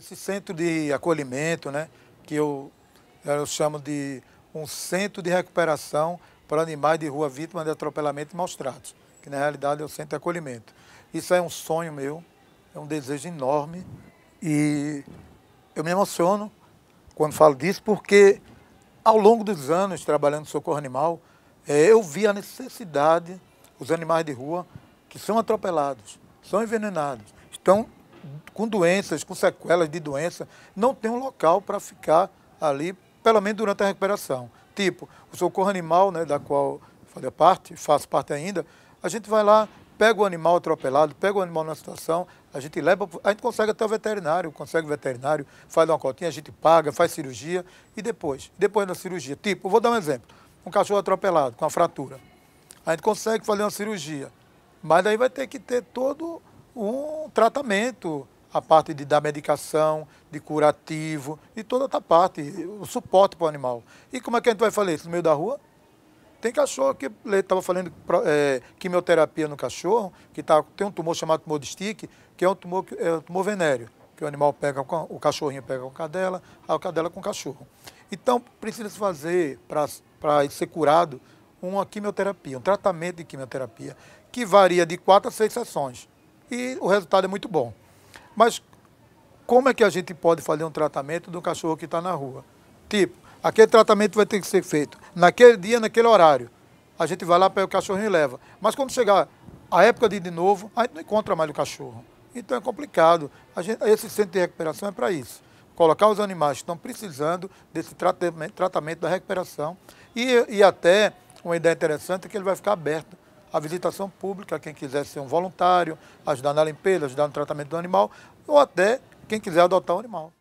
Esse centro de acolhimento, né, que eu, eu chamo de um centro de recuperação para animais de rua vítimas de atropelamento e maus tratos, que na realidade é o centro de acolhimento. Isso é um sonho meu, é um desejo enorme e eu me emociono quando falo disso porque ao longo dos anos trabalhando no socorro animal, é, eu vi a necessidade, os animais de rua que são atropelados, são envenenados, estão com doenças, com sequelas de doença, não tem um local para ficar ali, pelo menos durante a recuperação. Tipo, o socorro animal, né, da qual fazia parte, faço parte ainda, a gente vai lá, pega o animal atropelado, pega o animal na situação, a gente leva, a gente consegue até o veterinário, consegue o veterinário, faz uma cotinha, a gente paga, faz cirurgia e depois, depois da cirurgia, tipo, vou dar um exemplo, um cachorro atropelado com a fratura, a gente consegue fazer uma cirurgia, mas aí vai ter que ter todo um tratamento, a parte de dar medicação, de curativo e toda essa parte, o suporte para o animal. E como é que a gente vai fazer isso? No meio da rua? Tem cachorro que estava falando é, quimioterapia no cachorro, que tá, tem um tumor chamado tumor de stick, que é um tumor, é um tumor venéreo, que o animal pega, com, o cachorrinho pega com a cadela, a cadela com o cachorro. Então, precisa se fazer, para ser curado, uma quimioterapia, um tratamento de quimioterapia, que varia de quatro a seis sessões e o resultado é muito bom. Mas como é que a gente pode fazer um tratamento do cachorro que está na rua? Tipo, aquele tratamento vai ter que ser feito naquele dia, naquele horário. A gente vai lá, pega o cachorro e leva. Mas quando chegar a época de ir de novo, a gente não encontra mais o cachorro. Então é complicado. Gente, esse centro de recuperação é para isso. Colocar os animais que estão precisando desse tratamento, tratamento da recuperação. E, e até uma ideia interessante é que ele vai ficar aberto a visitação pública, quem quiser ser um voluntário, ajudar na limpeza, ajudar no tratamento do animal, ou até quem quiser adotar um animal.